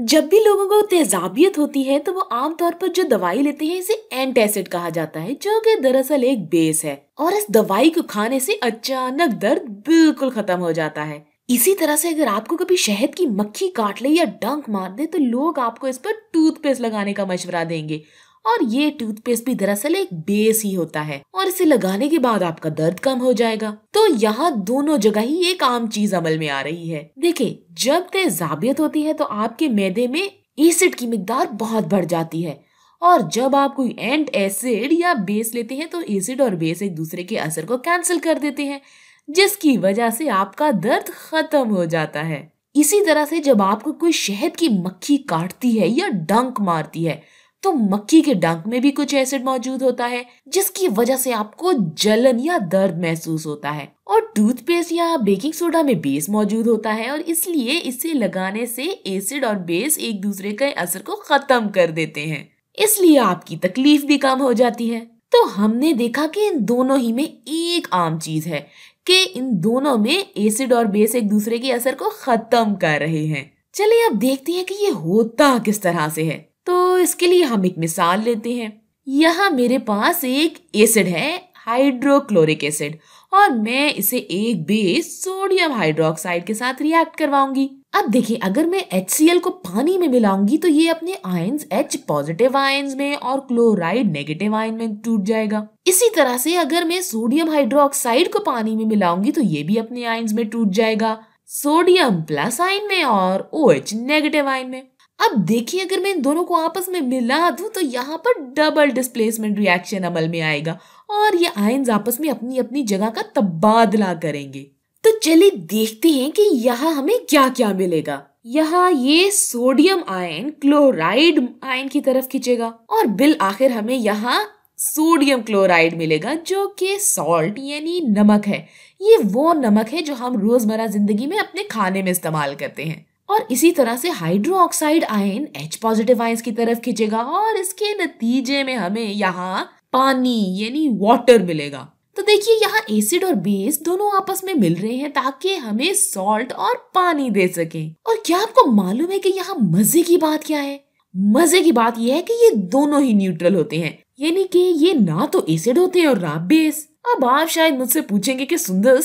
जब भी लोगों को तेजाबियत होती है तो वो आमतौर पर जो दवाई लेते हैं इसे एंटेसिड कहा जाता है जो कि दरअसल एक बेस है और इस दवाई को खाने से अचानक दर्द बिल्कुल खत्म हो जाता है इसी तरह से अगर आपको कभी शहद की मक्खी काट ले या डंक मार दे तो लोग आपको इस पर टूथपेस्ट लगाने का मशवरा देंगे और ये टूथपेस्ट भी दरअसल एक बेस ही होता है और इसे लगाने के बाद आपका दर्द कम हो जाएगा तो यहाँ दोनों जगह ही एक आम चीज अमल में आ रही है देखिए जब तेजाबियत होती है तो आपके मैदे में एसिड की मकदार बहुत बढ़ जाती है और जब आप कोई एंट एसिड या बेस लेते हैं तो एसिड और बेस एक दूसरे के असर को कैंसिल कर देते हैं जिसकी वजह से आपका दर्द खत्म हो जाता है इसी तरह से जब आपको कोई शहद की मक्खी काटती है या डंक मारती है तो मक्की के डंक में भी कुछ एसिड मौजूद होता है जिसकी वजह से आपको जलन या दर्द महसूस होता है और टूथपेस्ट या बेकिंग सोडा में बेस मौजूद होता है और इसलिए इसे लगाने से एसिड और बेस एक दूसरे के असर को खत्म कर देते हैं इसलिए आपकी तकलीफ भी कम हो जाती है तो हमने देखा कि इन दोनों ही में एक आम चीज है कि इन दोनों में एसिड और बेस एक दूसरे के असर को खत्म कर रहे हैं चलिए अब देखते हैं कि ये होता किस तरह से है इसके लिए हम एक मिसाल लेते हैं यहाँ मेरे पास एक एसिड है हाइड्रोक्लोरिक एसिड और मैं इसे एक बेस सोडियम हाइड्रोक्साइड के साथ रिएक्ट करवाऊंगी अब देखिए अगर मैं एच को पानी में मिलाऊंगी तो ये अपने आयंस एच पॉजिटिव आयंस में और क्लोराइड नेगेटिव आयन में टूट जाएगा इसी तरह से अगर मैं सोडियम हाइड्रोक्साइड को पानी में मिलाऊंगी तो ये भी अपने आयंस में टूट जाएगा सोडियम प्लस आयन में और ओ एच नेगेटिव आयन में अब देखिए अगर मैं इन दोनों को आपस में मिला दूं तो यहाँ पर डबल डिस्प्लेसमेंट रिएक्शन अमल में आएगा और ये आयन आपस में अपनी अपनी जगह का तबादला करेंगे तो चलिए देखते हैं कि यहाँ हमें क्या क्या मिलेगा यहाँ ये सोडियम आयन क्लोराइड आयन की तरफ खींचेगा और बिल आखिर हमें यहाँ सोडियम क्लोराइड मिलेगा जो कि सॉल्ट यानी नमक है ये वो नमक है जो हम रोजमर्रा जिंदगी में अपने खाने में इस्तेमाल करते हैं और इसी तरह से hydroxide ion H positive ion की तरफ खींचेगा और इसके नतीजे में हमें यहाँ पानी यानी वाटर मिलेगा तो देखिए यहाँ एसिड और बेस दोनों आपस में मिल रहे हैं ताकि हमें सॉल्ट और पानी दे सके और क्या आपको मालूम है कि यहाँ मजे की बात क्या है मजे की बात यह है कि ये दोनों ही न्यूट्रल होते हैं यानी कि ये ना तो एसिड होते हैं और ना बेस अब आप शायद मुझसे पूछेंगे कि सुंदर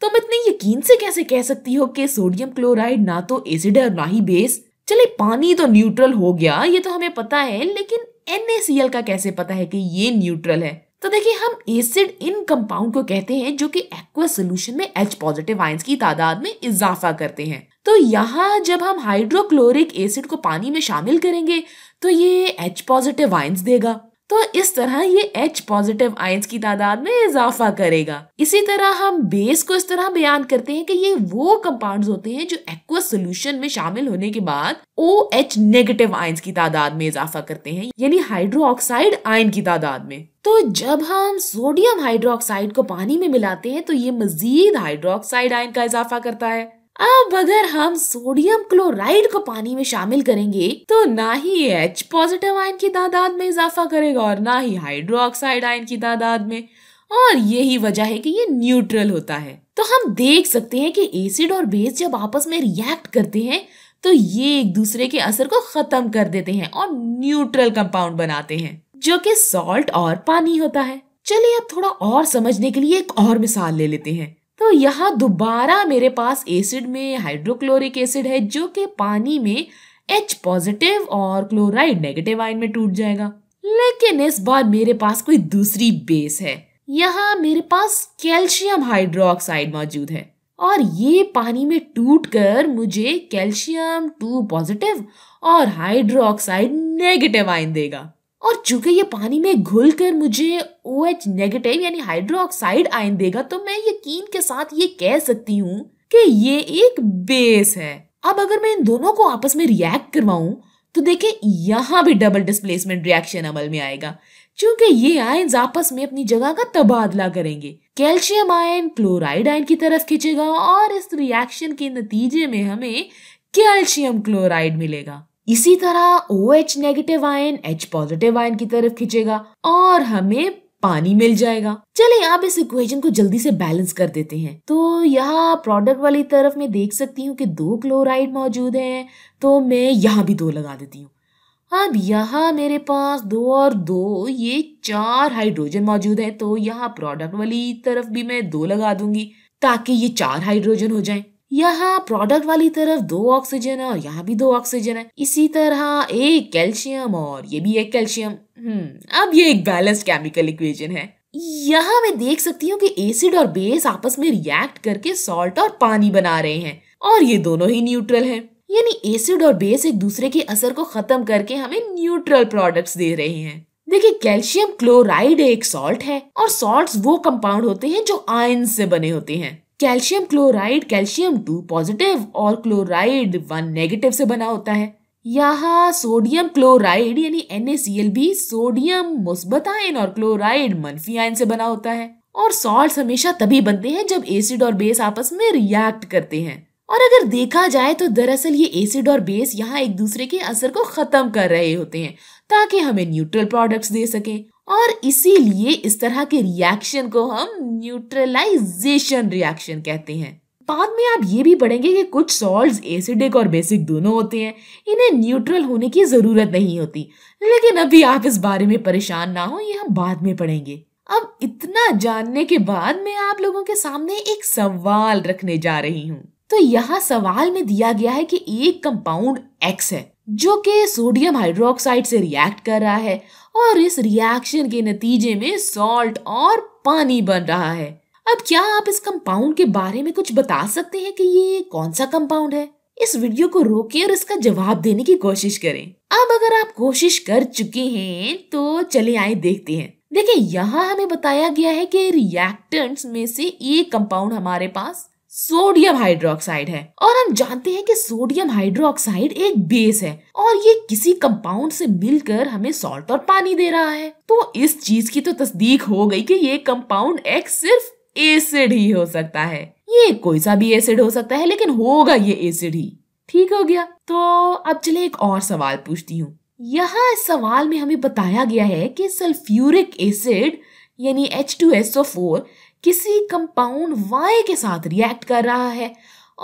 तुम इतने यकीन से कैसे कह सकती हो कि सोडियम क्लोराइड ना तो एसिड है और ना ही बेस चले पानी तो न्यूट्रल हो गया ये तो हमें पता है लेकिन एन का कैसे पता है कि ये न्यूट्रल है तो देखिए हम एसिड इन कंपाउंड को कहते हैं जो कि एक्वा सोल्यूशन में एच पॉजिटिव आयंस की तादाद में इजाफा करते हैं तो यहाँ जब हम हाइड्रोक्लोरिक एसिड को पानी में शामिल करेंगे तो ये एच पॉजिटिव आयंस देगा तो इस तरह ये H पॉजिटिव आयंस की तादाद में इजाफा करेगा इसी तरह हम बेस को इस तरह बयान करते हैं कि ये वो कंपाउंड्स होते हैं जो एक्वस सोल्यूशन में शामिल होने के बाद ओ एच नेगेटिव आयंस की तादाद में इजाफा करते हैं यानी हाइड्रो ऑक्साइड आयन की तादाद में तो जब हम सोडियम हाइड्रोक्साइड को पानी में मिलाते हैं तो ये मजीद हाइड्रोक्साइड आयन का इजाफा करता है अब अगर हम सोडियम क्लोराइड को पानी में शामिल करेंगे तो ना ही एच पॉजिटिव आयन की तादाद में इजाफा करेगा और ना ही हाइड्रोक्साइड आयन की तादाद में और यही वजह है कि ये न्यूट्रल होता है तो हम देख सकते हैं कि एसिड और बेस जब आपस में रिएक्ट करते हैं तो ये एक दूसरे के असर को खत्म कर देते हैं और न्यूट्रल कंपाउंड बनाते हैं जो कि सॉल्ट और पानी होता है चलिए अब थोड़ा और समझने के लिए एक और मिसाल ले लेते हैं तो यहाँ दोबारा मेरे पास एसिड में हाइड्रोक्लोरिक एसिड है जो कि पानी में एच पॉजिटिव और क्लोराइड नेगेटिव आयन में टूट जाएगा लेकिन इस बार मेरे पास कोई दूसरी बेस है यहाँ मेरे पास कैल्शियम हाइड्रोक्साइड मौजूद है और ये पानी में टूट कर मुझे कैल्शियम टू पॉजिटिव और हाइड्रोक्साइड नेगेटिव आयन देगा और चूंकि ये पानी में घुल कर मुझे ओ एच नेगेटिव यानी हाइड्रोक्साइड आयन देगा तो मैं यकीन के साथ ये कह सकती हूँ कि ये एक बेस है अब अगर मैं इन दोनों को आपस में रिएक्ट करवाऊं तो देखें यहाँ भी डबल डिस्प्लेसमेंट रिएक्शन अमल में आएगा क्योंकि ये आयन आपस में अपनी जगह का तबादला करेंगे कैल्शियम आयन क्लोराइड आयन की तरफ खींचेगा और इस रिएक्शन के नतीजे में हमें कैल्शियम क्लोराइड मिलेगा इसी तरह O H negative ion H positive ion की तरफ खींचेगा और हमें पानी मिल जाएगा चले आप इस इक्वेशन को जल्दी से बैलेंस कर देते हैं तो यहाँ प्रोडक्ट वाली तरफ मैं देख सकती हूँ कि दो क्लोराइड मौजूद हैं तो मैं यहाँ भी दो लगा देती हूँ अब यहाँ मेरे पास दो और दो ये चार हाइड्रोजन मौजूद है तो यहाँ प्रोडक्ट वाली तरफ भी मैं दो लगा दूंगी ताकि ये चार हाइड्रोजन हो जाए यहाँ प्रोडक्ट वाली तरफ दो ऑक्सीजन है और यहाँ भी दो ऑक्सीजन है इसी तरह एक कैल्शियम और ये भी एक कैल्शियम हम्म अब ये एक बैलेंस केमिकल इक्वेशन है यहाँ मैं देख सकती हूँ कि एसिड और बेस आपस में रिएक्ट करके सॉल्ट और पानी बना रहे हैं और ये दोनों ही न्यूट्रल हैं यानी एसिड और बेस एक दूसरे के असर को खत्म करके हमें न्यूट्रल प्रोडक्ट्स दे रहे हैं देखिए कैल्शियम क्लोराइड एक सॉल्ट है और सॉल्ट्स वो कंपाउंड होते हैं जो आयन से बने होते हैं calcium chloride calcium two positive और क्लोराइड वन नेगेटिव से बना होता है यहाँ सोडियम क्लोराइड यानी एन भी सोडियम मुस्बत आयन और क्लोराइड मनफी आयन से बना होता है और सॉल्ट हमेशा तभी बनते हैं जब एसिड और बेस आपस में रिएक्ट करते हैं और अगर देखा जाए तो दरअसल ये एसिड और बेस यहाँ एक दूसरे के असर को खत्म कर रहे होते हैं ताकि हमें न्यूट्रल प्रोडक्ट्स दे सके और इसीलिए इस तरह के रिएक्शन को हम न्यूट्रलाइजेशन रिएक्शन कहते हैं बाद में आप ये भी पढ़ेंगे कि कुछ सॉल्ट एसिडिक और बेसिक दोनों होते हैं इन्हें न्यूट्रल होने की ज़रूरत नहीं होती लेकिन अभी आप इस बारे में परेशान ना हो ये हम बाद में पढ़ेंगे अब इतना जानने के बाद मैं आप लोगों के सामने एक सवाल रखने जा रही हूँ तो यहाँ सवाल में दिया गया है कि एक कंपाउंड एक्स है जो कि सोडियम हाइड्रोक्साइड से रिएक्ट कर रहा है और इस रिएक्शन के नतीजे में सॉल्ट और पानी बन रहा है अब क्या आप इस कंपाउंड के बारे में कुछ बता सकते हैं कि ये कौन सा कंपाउंड है इस वीडियो को रोके और इसका जवाब देने की कोशिश करें अब अगर आप कोशिश कर चुके हैं तो चले आए देखते हैं देखिए यहाँ हमें बताया गया है कि रिएक्टेंट्स में से एक कंपाउंड हमारे पास सोडियम हाइड्रोक्साइड है और हम जानते हैं कि सोडियम हाइड्रोक्साइड एक बेस है और ये किसी कंपाउंड से मिलकर हमें सॉल्ट और पानी दे रहा है तो इस चीज की तो तस्दीक हो गई कि ये कंपाउंड एक्स सिर्फ एसिड ही हो सकता है ये कोई सा भी एसिड हो सकता है लेकिन होगा ये एसिड ही ठीक हो गया तो अब चले एक और सवाल पूछती हूँ यहाँ इस सवाल में हमें बताया गया है कि सल्फ्यूरिक एसिड यानी H two S O four किसी कंपाउंड वाई के साथ रिएक्ट कर रहा है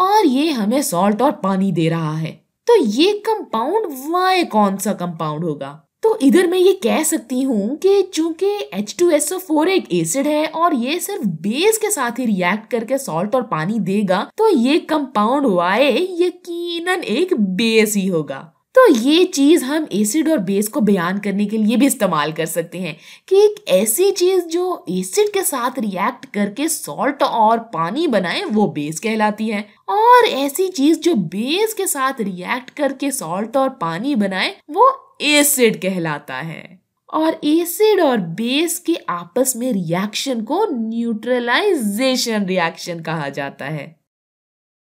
और ये हमें सॉल्ट और पानी दे रहा है तो ये कंपाउंड वाई कौन सा कंपाउंड होगा तो इधर मैं ये कह सकती हूँ कि चूंकि H2SO4 एक एसिड है और ये सिर्फ बेस के साथ ही रिएक्ट करके सॉल्ट और पानी देगा तो ये कंपाउंड वाई यकीनन एक बेस ही होगा तो ये चीज़ हम एसिड और बेस को बयान करने के लिए भी इस्तेमाल कर सकते हैं कि एक ऐसी चीज़ जो एसिड के साथ रिएक्ट करके सॉल्ट और पानी बनाए वो बेस कहलाती है और ऐसी चीज़ जो बेस के साथ रिएक्ट करके सॉल्ट और पानी बनाए वो एसिड कहलाता है और एसिड और बेस के आपस में रिएक्शन को न्यूट्रलाइजेशन रिएक्शन कहा जाता है